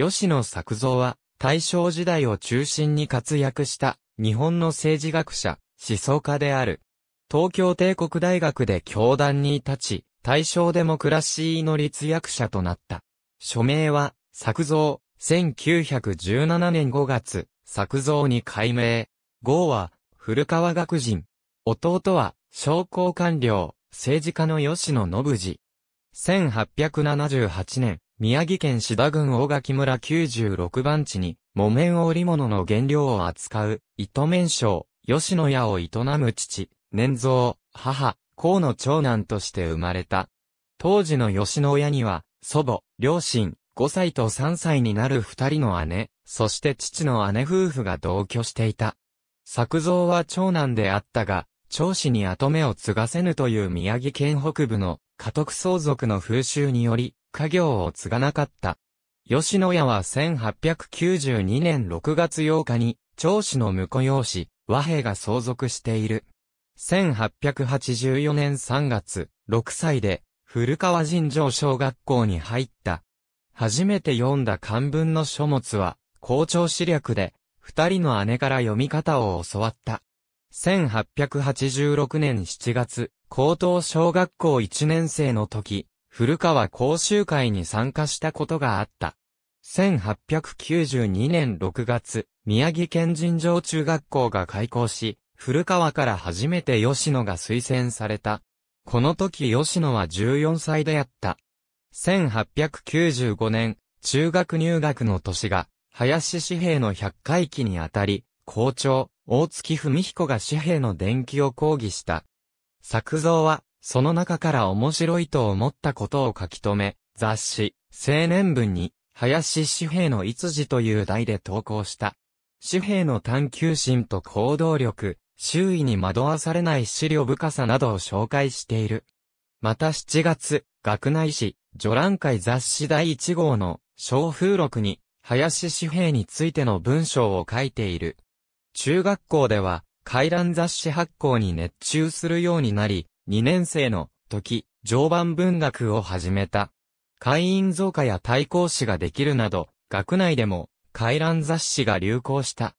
吉野作造は、大正時代を中心に活躍した、日本の政治学者、思想家である。東京帝国大学で教壇に立ち、大正デモクラシーの立役者となった。署名は、作造、1917年5月、作造に改名。号は、古川学人。弟は、商工官僚、政治家の吉野信次。1878年、宮城県志田郡大垣村96番地に、木綿織物の原料を扱う、糸面商、吉野屋を営む父、年蔵、母、河の長男として生まれた。当時の吉野屋には、祖母、両親、5歳と3歳になる2人の姉、そして父の姉夫婦が同居していた。作造は長男であったが、長子に跡目を継がせぬという宮城県北部の家督相続の風習により、家業を継がなかった。吉野家は1892年6月8日に、長子の婿養子、和平が相続している。1884年3月、6歳で、古川尋常小学校に入った。初めて読んだ漢文の書物は、校長史略で、二人の姉から読み方を教わった。1886年7月、高等小学校1年生の時、古川講習会に参加したことがあった。1892年6月、宮城県神城中学校が開校し、古川から初めて吉野が推薦された。この時吉野は14歳であった。1895年、中学入学の年が、林紙幣の百回期にあたり、校長、大月文彦が紙幣の伝記を講義した。作造は、その中から面白いと思ったことを書き留め、雑誌、青年文に、林紙幣の一時という題で投稿した。紙幣の探求心と行動力、周囲に惑わされない資料深さなどを紹介している。また7月、学内誌、助覧会雑誌第1号の、小風録に、林紙幣についての文章を書いている。中学校では、回覧雑誌発行に熱中するようになり、2年生の時、常磐文学を始めた。会員増加や対抗誌ができるなど、学内でも、回覧雑誌が流行した。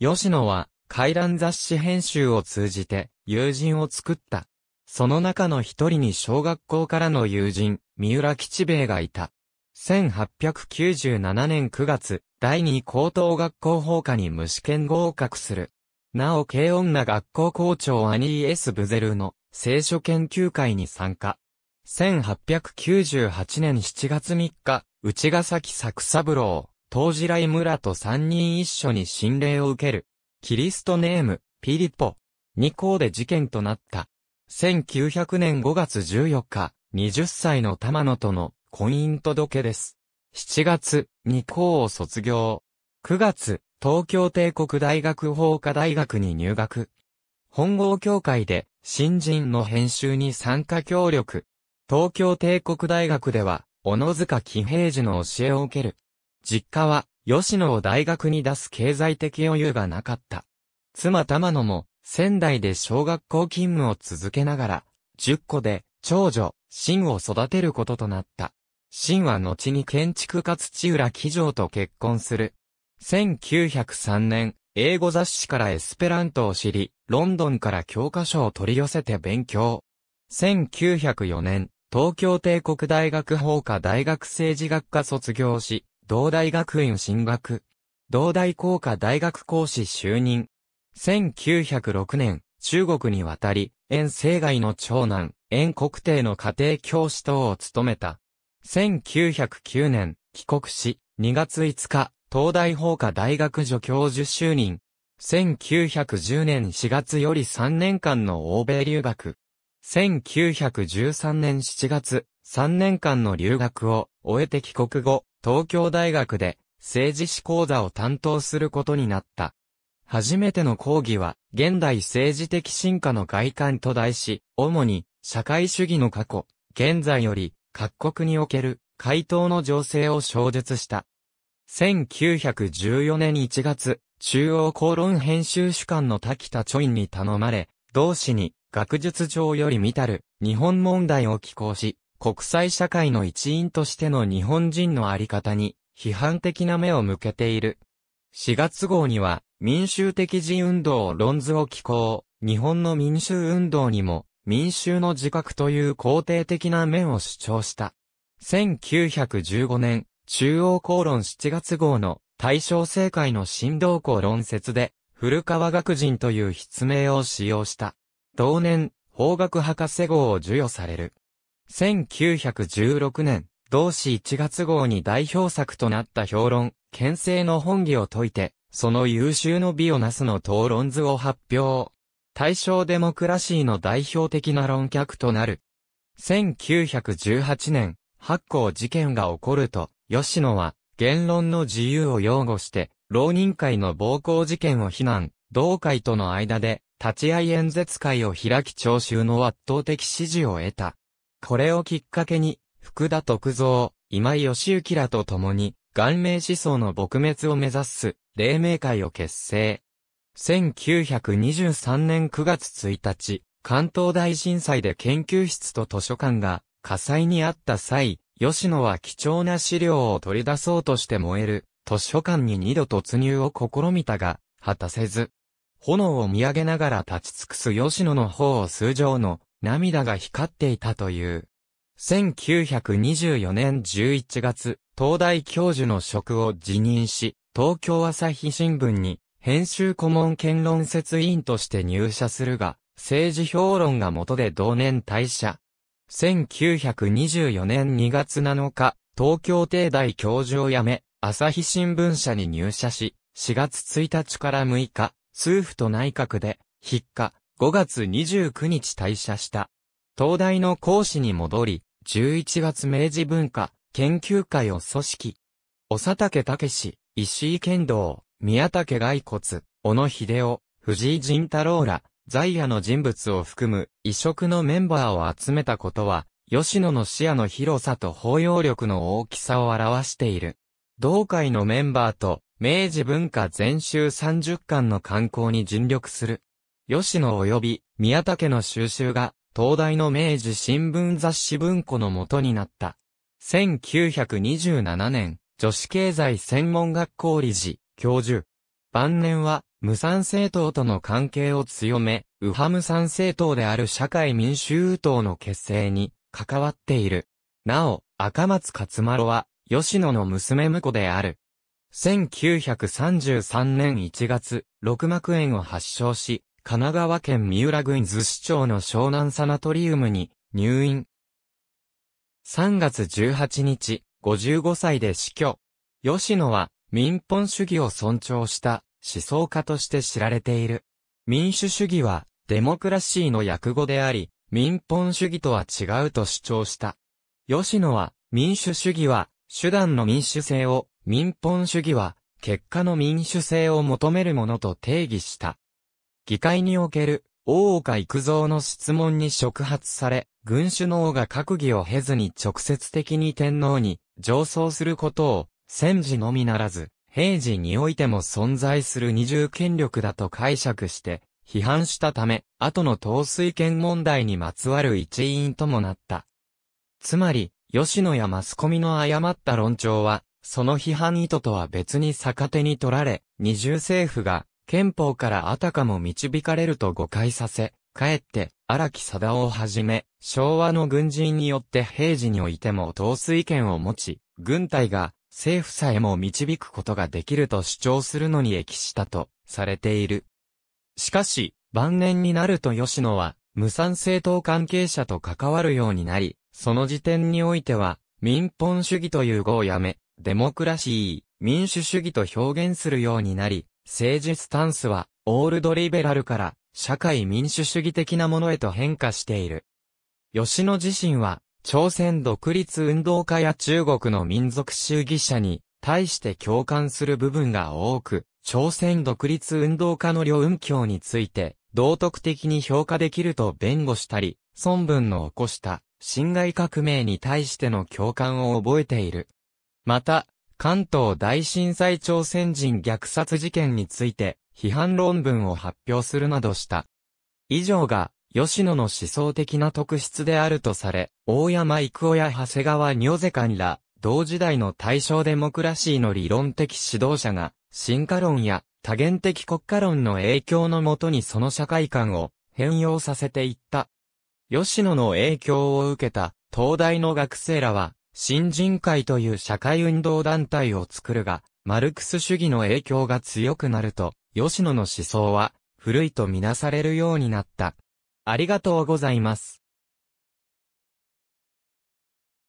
吉野は、回覧雑誌編集を通じて、友人を作った。その中の一人に小学校からの友人、三浦吉兵衛がいた。1897年9月、第二高等学校放課に無試験合格する。なお、慶女学校校長アニー・エス・ブゼルの聖書研究会に参加。1898年7月3日、内ヶ崎作三郎、当時来村と三人一緒に心霊を受ける。キリストネーム、ピリポ。二校で事件となった。1900年5月14日、20歳の玉野との婚姻届です。7月、二校を卒業。9月、東京帝国大学法科大学に入学。本郷協会で新人の編集に参加協力。東京帝国大学では、小野塚喜平次の教えを受ける。実家は、吉野を大学に出す経済的余裕がなかった。妻玉野も、仙台で小学校勤務を続けながら、10個で、長女、真を育てることとなった。真は後に建築家土浦貴城と結婚する。1903年、英語雑誌からエスペラントを知り、ロンドンから教科書を取り寄せて勉強。1904年、東京帝国大学法科大学政治学科卒業し、同大学院進学。同大工科大学講師就任。1906年、中国に渡り、遠征外の長男、遠国帝の家庭教師等を務めた。1909年、帰国し、2月5日、東大法科大学助教授就任。1910年4月より3年間の欧米留学。1913年7月、3年間の留学を終えて帰国後、東京大学で政治史講座を担当することになった。初めての講義は、現代政治的進化の外観と題し、主に、社会主義の過去、現在より、各国における、回答の情勢を小述した。1914年1月、中央公論編集主管の滝田著院に頼まれ、同氏に学術上より見たる日本問題を寄稿し、国際社会の一員としての日本人のあり方に批判的な目を向けている。4月号には民衆的人運動論図を寄稿、日本の民衆運動にも民衆の自覚という肯定的な面を主張した。1915年、中央公論7月号の大正政界の新動向論説で、古川学人という筆名を使用した。同年、法学博士号を授与される。1916年、同志1月号に代表作となった評論、憲政の本義を解いて、その優秀の美をなすの討論図を発表。大正デモクラシーの代表的な論客となる。1918年、発行事件が起こると、吉野は、言論の自由を擁護して、浪人会の暴行事件を非難、同会との間で、立ち会い演説会を開き聴衆の圧倒的支持を得た。これをきっかけに、福田徳造、今井義行らと共に、顔面思想の撲滅を目指す、黎明会を結成。1923年9月1日、関東大震災で研究室と図書館が火災にあった際、吉野は貴重な資料を取り出そうとして燃える図書館に二度突入を試みたが、果たせず。炎を見上げながら立ち尽くす吉野の方を数畳の涙が光っていたという。1924年11月、東大教授の職を辞任し、東京朝日新聞に編集顧問兼論説委員として入社するが、政治評論が元で同年退社。1924年2月7日、東京帝大教授を辞め、朝日新聞社に入社し、4月1日から6日、ー府と内閣で、筆下、5月29日退社した。東大の講師に戻り、11月明治文化、研究会を組織。お佐け武石井剣道、宮武骸骨、小野秀夫、藤井仁太郎ら、在野の人物を含む異色のメンバーを集めたことは、吉野の視野の広さと包容力の大きさを表している。同会のメンバーと、明治文化全集30巻の刊行に尽力する。吉野及び宮武の収集が、東大の明治新聞雑誌文庫の元になった。1927年、女子経済専門学校理事、教授。晩年は、無産政党との関係を強め、右派無産政党である社会民衆党の結成に関わっている。なお、赤松勝丸は、吉野の娘婿である。1933年1月、六幕炎を発症し、神奈川県三浦郡図市町の湘南サナトリウムに入院。3月18日、55歳で死去。吉野は民本主義を尊重した思想家として知られている。民主主義は、デモクラシーの訳語であり、民本主義とは違うと主張した。吉野は、民主主義は、手段の民主性を、民本主義は、結果の民主性を求めるものと定義した。議会における、大岡育造の質問に触発され、軍首脳が閣議を経ずに直接的に天皇に上奏することを、戦時のみならず、平時においても存在する二重権力だと解釈して、批判したため、後の統帥権問題にまつわる一因ともなった。つまり、吉野やマスコミの誤った論調は、その批判意図とは別に逆手に取られ、二重政府が、憲法からあたかも導かれると誤解させ、かえって、荒木貞夫をはじめ、昭和の軍人によって平時においても統帥権を持ち、軍隊が政府さえも導くことができると主張するのに益したとされている。しかし、晩年になると吉野は、無産政党関係者と関わるようになり、その時点においては、民本主義という語をやめ、デモクラシー、民主主義と表現するようになり、政治スタンスは、オールドリベラルから、社会民主主義的なものへと変化している。吉野自身は、朝鮮独立運動家や中国の民族主義者に対して共感する部分が多く、朝鮮独立運動家の両運教について、道徳的に評価できると弁護したり、孫文の起こした辛亥革命に対しての共感を覚えている。また、関東大震災朝鮮人虐殺事件について批判論文を発表するなどした。以上が吉野の思想的な特質であるとされ、大山育夫や長谷川尿世間ら、同時代の対象デモクラシーの理論的指導者が、進化論や多元的国家論の影響のもとにその社会観を変容させていった。吉野の影響を受けた東大の学生らは、新人会という社会運動団体を作るが、マルクス主義の影響が強くなると、吉野の思想は古いとみなされるようになった。ありがとうございます。